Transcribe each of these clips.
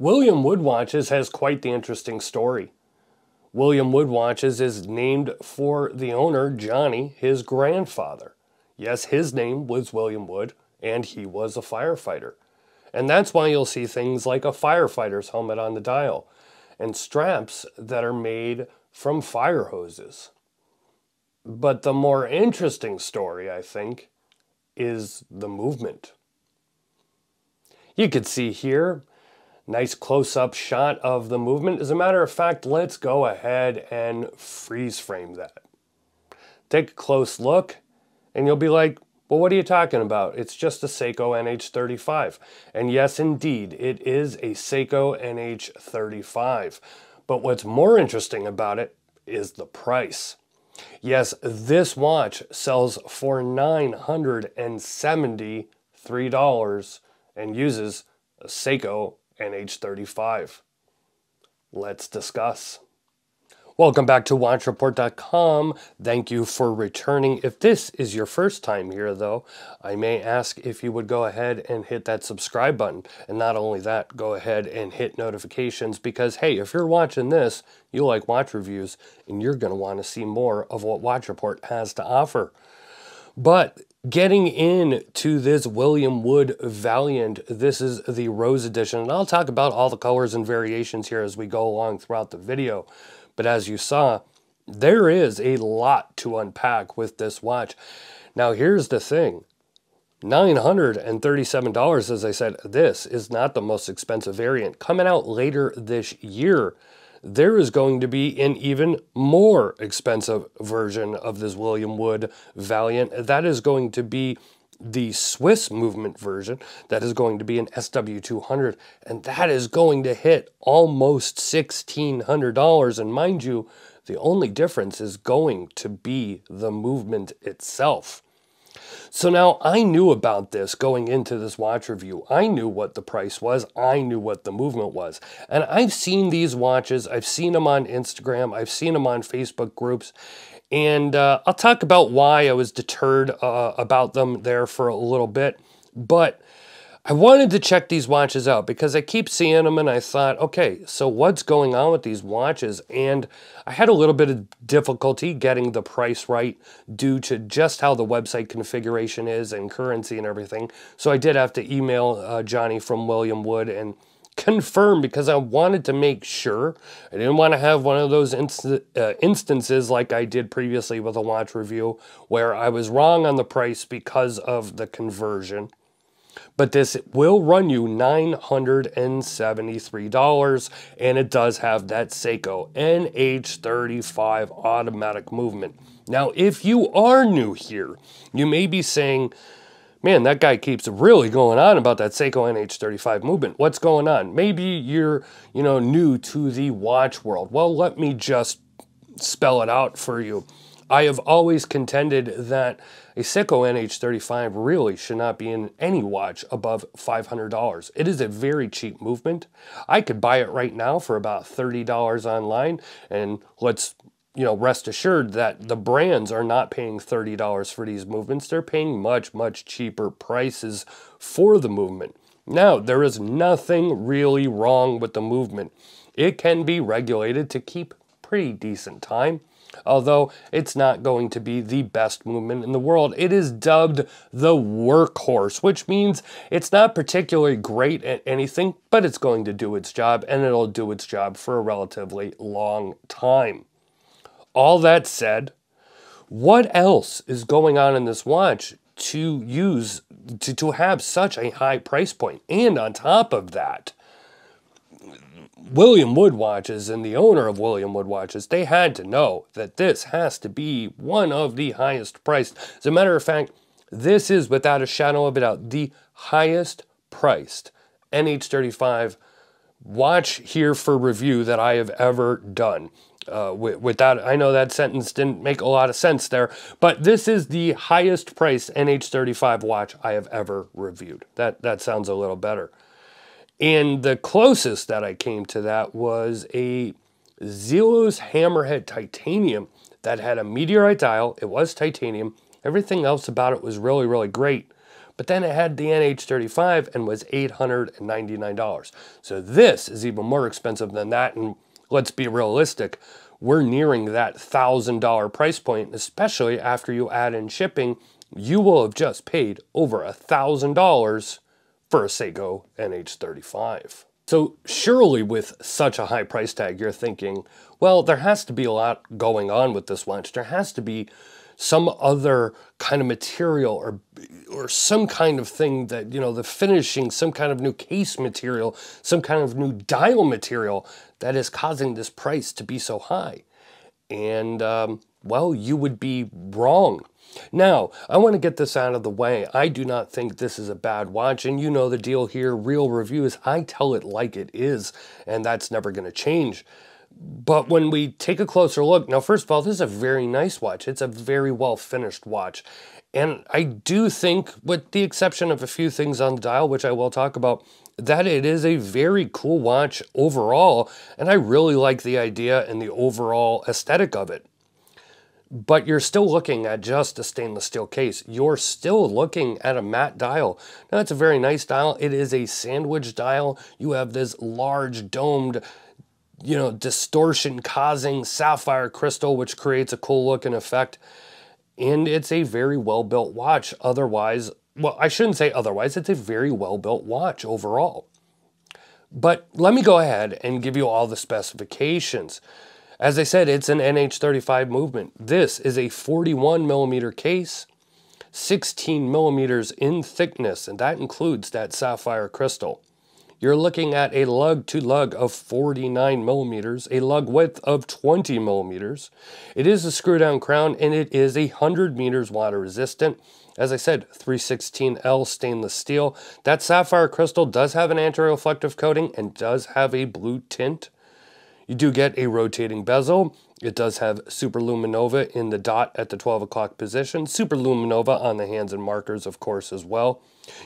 William Woodwatches has quite the interesting story. William Woodwatches is named for the owner, Johnny, his grandfather. Yes, his name was William Wood, and he was a firefighter. And that's why you'll see things like a firefighter's helmet on the dial and straps that are made from fire hoses. But the more interesting story, I think, is the movement. You can see here Nice close-up shot of the movement. As a matter of fact, let's go ahead and freeze frame that. Take a close look and you'll be like, well, what are you talking about? It's just a Seiko NH35. And yes, indeed, it is a Seiko NH35. But what's more interesting about it is the price. Yes, this watch sells for $973 and uses a Seiko and age 35. Let's discuss. Welcome back to WatchReport.com. Thank you for returning. If this is your first time here, though, I may ask if you would go ahead and hit that subscribe button. And not only that, go ahead and hit notifications because, hey, if you're watching this, you like watch reviews and you're going to want to see more of what Watch Report has to offer. But Getting into this William Wood Valiant, this is the Rose Edition, and I'll talk about all the colors and variations here as we go along throughout the video. But as you saw, there is a lot to unpack with this watch. Now, here's the thing. $937, as I said, this is not the most expensive variant. Coming out later this year, there is going to be an even more expensive version of this William Wood Valiant. That is going to be the Swiss movement version. That is going to be an SW200, and that is going to hit almost $1,600. And mind you, the only difference is going to be the movement itself. So now I knew about this going into this watch review. I knew what the price was. I knew what the movement was. And I've seen these watches. I've seen them on Instagram. I've seen them on Facebook groups. And uh, I'll talk about why I was deterred uh, about them there for a little bit. But I wanted to check these watches out because I keep seeing them and I thought, okay, so what's going on with these watches? And I had a little bit of difficulty getting the price right due to just how the website configuration is and currency and everything. So I did have to email uh, Johnny from William Wood and confirm because I wanted to make sure. I didn't want to have one of those inst uh, instances like I did previously with a watch review where I was wrong on the price because of the conversion but this will run you $973 and it does have that Seiko NH35 automatic movement. Now, if you are new here, you may be saying, man, that guy keeps really going on about that Seiko NH35 movement. What's going on? Maybe you're, you know, new to the watch world. Well, let me just spell it out for you. I have always contended that a Seiko NH35 really should not be in any watch above $500. It is a very cheap movement. I could buy it right now for about $30 online, and let's you know, rest assured that the brands are not paying $30 for these movements. They're paying much, much cheaper prices for the movement. Now, there is nothing really wrong with the movement. It can be regulated to keep pretty decent time. Although it's not going to be the best movement in the world, it is dubbed the workhorse, which means it's not particularly great at anything, but it's going to do its job and it'll do its job for a relatively long time. All that said, what else is going on in this watch to use to, to have such a high price point? And on top of that, William Wood Watches and the owner of William Wood Watches, they had to know that this has to be one of the highest priced. As a matter of fact, this is without a shadow of a doubt the highest priced NH35 watch here for review that I have ever done. Uh, with, that, I know that sentence didn't make a lot of sense there, but this is the highest priced NH35 watch I have ever reviewed. That, that sounds a little better. And the closest that I came to that was a Zelos Hammerhead Titanium that had a meteorite dial. It was titanium. Everything else about it was really, really great. But then it had the NH35 and was $899. So this is even more expensive than that. And let's be realistic, we're nearing that $1,000 price point, especially after you add in shipping. You will have just paid over $1,000 for a Seiko NH35. So surely with such a high price tag, you're thinking, well, there has to be a lot going on with this watch. There has to be some other kind of material or or some kind of thing that you know the finishing some kind of new case material some kind of new dial material that is causing this price to be so high and um, well you would be wrong now, I want to get this out of the way. I do not think this is a bad watch, and you know the deal here, real reviews, I tell it like it is, and that's never going to change. But when we take a closer look, now first of all, this is a very nice watch. It's a very well finished watch. And I do think, with the exception of a few things on the dial, which I will talk about, that it is a very cool watch overall. And I really like the idea and the overall aesthetic of it but you're still looking at just a stainless steel case. You're still looking at a matte dial. Now, that's a very nice dial. It is a sandwich dial. You have this large domed you know, distortion causing sapphire crystal, which creates a cool looking effect. And it's a very well built watch. Otherwise, well, I shouldn't say otherwise, it's a very well built watch overall. But let me go ahead and give you all the specifications. As I said, it's an NH35 movement. This is a 41 millimeter case, 16 millimeters in thickness, and that includes that sapphire crystal. You're looking at a lug to lug of 49 millimeters, a lug width of 20 millimeters. It is a screw down crown and it is 100 meters water resistant. As I said, 316L stainless steel. That sapphire crystal does have an anti-reflective coating and does have a blue tint. You do get a rotating bezel. It does have superluminova in the dot at the 12 o'clock position, superluminova on the hands and markers, of course, as well.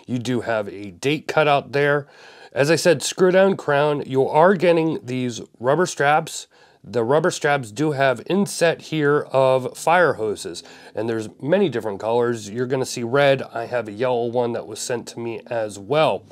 You do have a date cutout there. As I said, screw down crown. You are getting these rubber straps. The rubber straps do have inset here of fire hoses, and there's many different colors. You're gonna see red. I have a yellow one that was sent to me as well.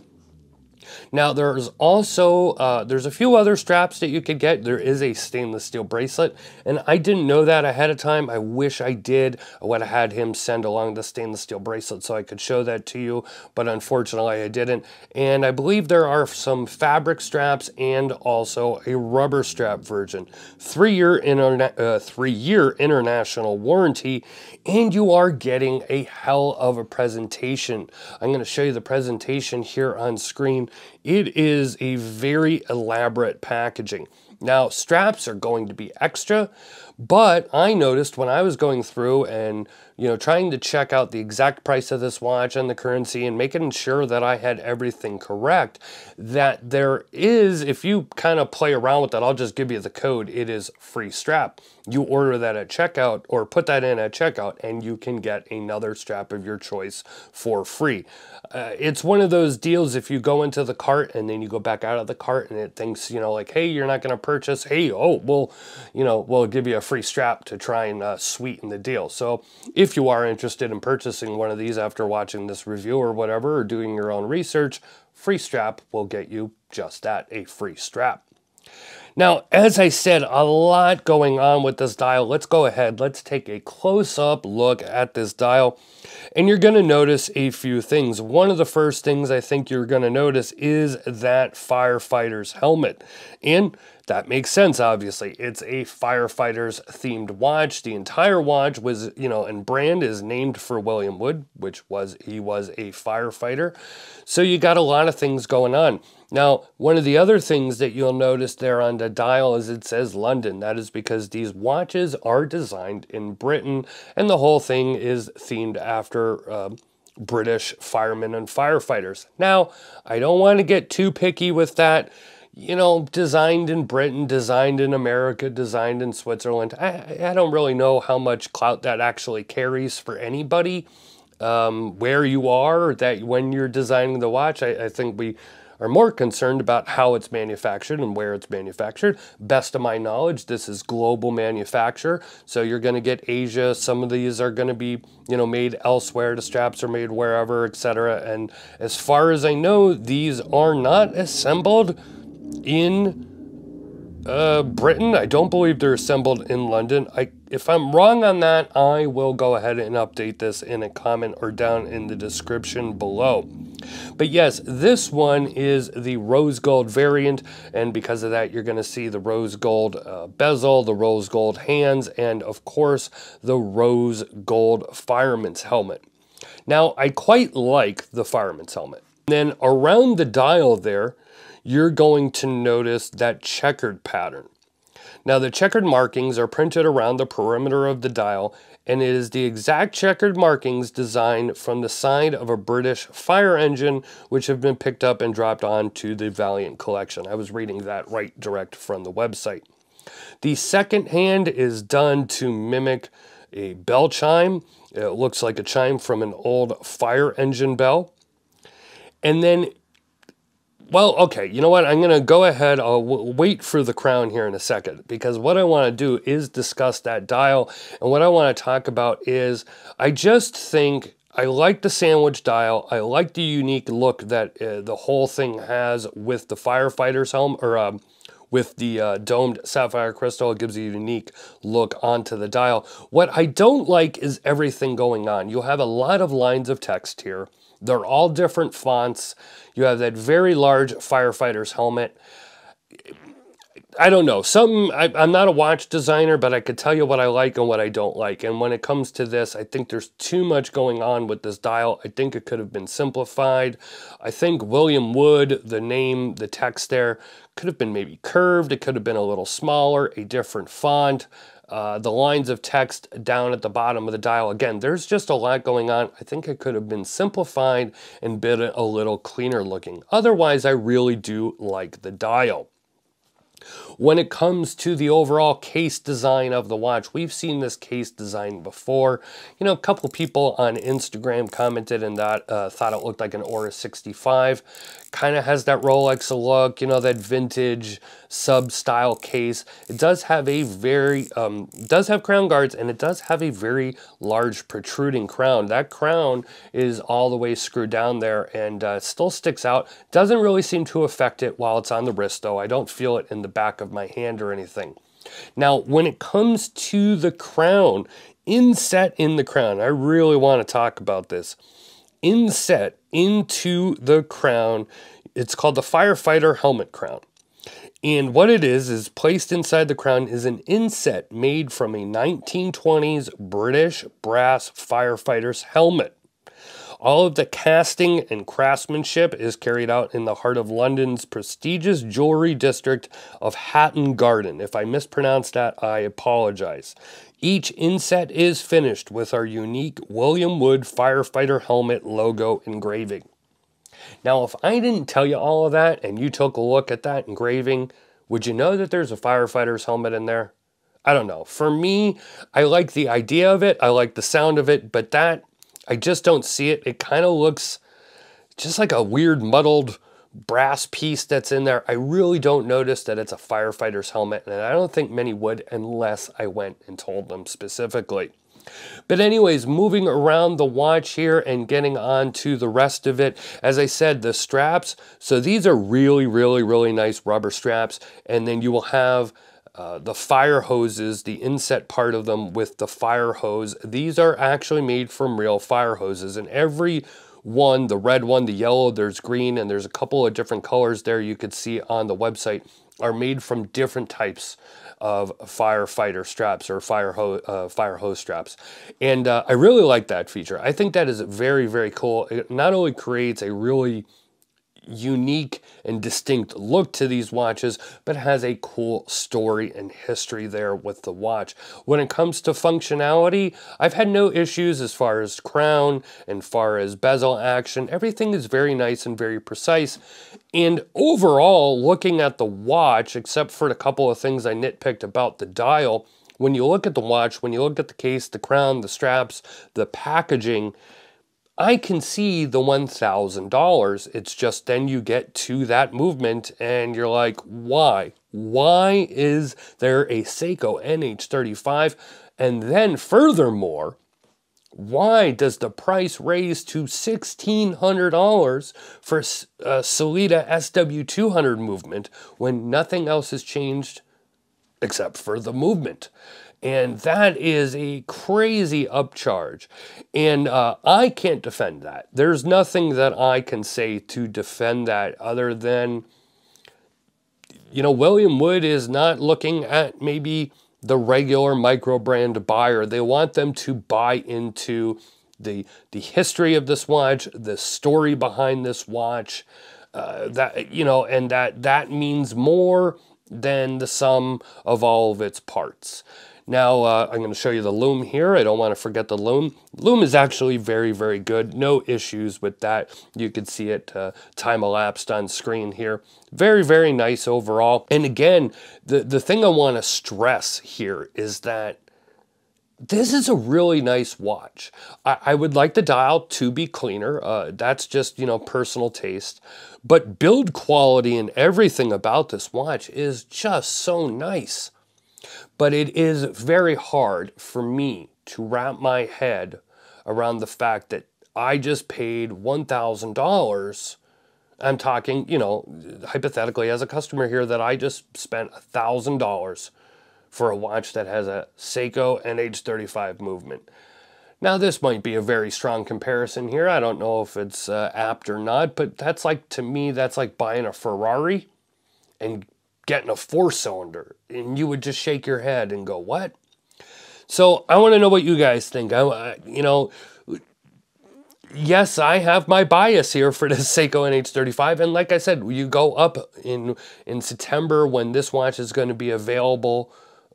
Now there's also, uh, there's a few other straps that you could get. There is a stainless steel bracelet and I didn't know that ahead of time. I wish I did. I would have had him send along the stainless steel bracelet so I could show that to you, but unfortunately I didn't. And I believe there are some fabric straps and also a rubber strap version. Three-year interna uh, three-year international warranty and you are getting a hell of a presentation. I'm gonna show you the presentation here on screen it is a very elaborate packaging. Now, straps are going to be extra, but I noticed when I was going through and, you know, trying to check out the exact price of this watch and the currency and making sure that I had everything correct, that there is, if you kind of play around with that, I'll just give you the code, it is free strap. You order that at checkout or put that in at checkout and you can get another strap of your choice for free. Uh, it's one of those deals if you go into the cart and then you go back out of the cart and it thinks, you know, like, hey, you're not going to purchase, hey, oh, we'll, you know, we'll give you a free strap to try and uh, sweeten the deal. So if you are interested in purchasing one of these after watching this review or whatever, or doing your own research, free strap will get you just that, a free strap. Now, as I said, a lot going on with this dial. Let's go ahead. Let's take a close-up look at this dial. And you're going to notice a few things. One of the first things I think you're going to notice is that firefighter's helmet. And that makes sense, obviously. It's a firefighter's themed watch. The entire watch was, you know, and brand is named for William Wood, which was, he was a firefighter. So you got a lot of things going on. Now, one of the other things that you'll notice there on the dial as it says London. That is because these watches are designed in Britain and the whole thing is themed after uh, British firemen and firefighters. Now, I don't want to get too picky with that. You know, designed in Britain, designed in America, designed in Switzerland. I, I don't really know how much clout that actually carries for anybody um, where you are, that when you're designing the watch, I, I think we are more concerned about how it's manufactured and where it's manufactured. Best of my knowledge, this is global manufacture. So you're going to get Asia. Some of these are going to be, you know, made elsewhere. The straps are made wherever, etc. And as far as I know, these are not assembled in uh, Britain. I don't believe they're assembled in London. I if I'm wrong on that, I will go ahead and update this in a comment or down in the description below. But yes, this one is the rose gold variant, and because of that, you're going to see the rose gold uh, bezel, the rose gold hands, and of course, the rose gold fireman's helmet. Now, I quite like the fireman's helmet. Then around the dial there, you're going to notice that checkered pattern. Now the checkered markings are printed around the perimeter of the dial and it is the exact checkered markings designed from the side of a British fire engine which have been picked up and dropped onto the Valiant collection. I was reading that right direct from the website. The second hand is done to mimic a bell chime. It looks like a chime from an old fire engine bell. And then well, okay, you know what? I'm going to go ahead. I'll w- wait for the crown here in a second because what I want to do is discuss that dial. And what I want to talk about is I just think I like the sandwich dial. I like the unique look that uh, the whole thing has with the firefighter's helm or um, with the uh, domed sapphire crystal. It gives a unique look onto the dial. What I don't like is everything going on. You'll have a lot of lines of text here. They're all different fonts. You have that very large firefighter's helmet. I don't know. Something, I, am not a watch designer, but I could tell you what I like and what I don't like. And when it comes to this, I think there's too much going on with this dial. I think it could have been simplified. I think William Wood, the name, the text there, could have been maybe curved. It could have been a little smaller, a different font. Uh, the lines of text down at the bottom of the dial. Again, there's just a lot going on. I think it could have been simplified and been a little cleaner looking. Otherwise, I really do like the dial. When it comes to the overall case design of the watch, we've seen this case design before. You know, a couple people on Instagram commented and that uh, thought it looked like an Aura 65 kind of has that Rolex look, you know, that vintage sub style case. It does have a very, um, does have crown guards and it does have a very large protruding crown. That crown is all the way screwed down there and uh, still sticks out. Doesn't really seem to affect it while it's on the wrist though. I don't feel it in the back of my hand or anything. Now, when it comes to the crown, inset in the crown, I really want to talk about this inset into the crown. It's called the firefighter helmet crown. And what it is, is placed inside the crown is an inset made from a 1920s British brass firefighter's helmet. All of the casting and craftsmanship is carried out in the heart of London's prestigious jewelry district of Hatton Garden. If I mispronounced that, I apologize. Each inset is finished with our unique William Wood firefighter helmet logo engraving. Now, if I didn't tell you all of that and you took a look at that engraving, would you know that there's a firefighter's helmet in there? I don't know. For me, I like the idea of it, I like the sound of it, but that, I just don't see it. It kind of looks just like a weird, muddled brass piece that's in there, I really don't notice that it's a firefighter's helmet, and I don't think many would unless I went and told them specifically. But anyways, moving around the watch here and getting on to the rest of it. As I said, the straps, so these are really, really, really nice rubber straps. And then you will have uh, the fire hoses, the inset part of them with the fire hose. These are actually made from real fire hoses. And every one, the red one, the yellow, there's green, and there's a couple of different colors there you could see on the website are made from different types of firefighter straps or fire, ho- uh, fire hose straps. And uh, I really like that feature. I think that is very, very cool. It not only creates a really unique and distinct look to these watches, but has a cool story and history there with the watch. When it comes to functionality, I've had no issues as far as crown and far as bezel action. Everything is very nice and very precise. And overall, looking at the watch, except for a couple of things I nitpicked about the dial, when you look at the watch, when you look at the case, the crown, the straps, the packaging, I can see the $1,000. It's just then you get to that movement and you're like, why? Why is there a Seiko NH35? And then furthermore, why does the price raise to $1,600 for a uh, Solita SW200 movement when nothing else has changed except for the movement? And that is a crazy upcharge. And uh, I can't defend that. There's nothing that I can say to defend that other than, you know, William Wood is not looking at maybe the regular micro brand buyer. They want them to buy into the, the history of this watch, the story behind this watch, uh, that you know, and that that means more than the sum of all of its parts. Now uh, I'm going to show you the loom here. I don't want to forget the loom. Loom is actually very, very good. No issues with that. You can see it uh, time elapsed on screen here. Very, very nice overall. And again, the, the thing I want to stress here is that this is a really nice watch. I, I, would like the dial to be cleaner. Uh, that's just, you know, personal taste. But build quality and everything about this watch is just so nice. But it is very hard for me to wrap my head around the fact that I just paid $1,000. I'm talking, you know, hypothetically, as a customer here, that I just spent $1,000 for a watch that has a Seiko nh 35 movement. Now, this might be a very strong comparison here. I don't know if it's uh, apt or not, but that's like, to me, that's like buying a Ferrari and getting a four cylinder. And you would just shake your head and go, what? So I want to know what you guys think. I, you know, yes, I have my bias here for the Seiko NH35. And like I said, you go up in, in September when this watch is going to be available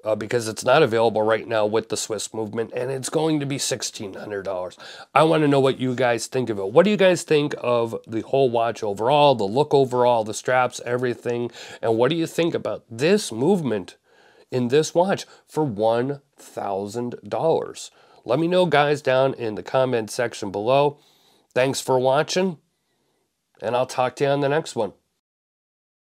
uh, because it's not available right now with the Swiss movement, and it's going to be $1,600. I want to know what you guys think of it. What do you guys think of the whole watch overall, the look overall, the straps, everything? And what do you think about this movement in this watch for $1,000? Let me know, guys, down in the comment section below. Thanks for watching, and I'll talk to you on the next one.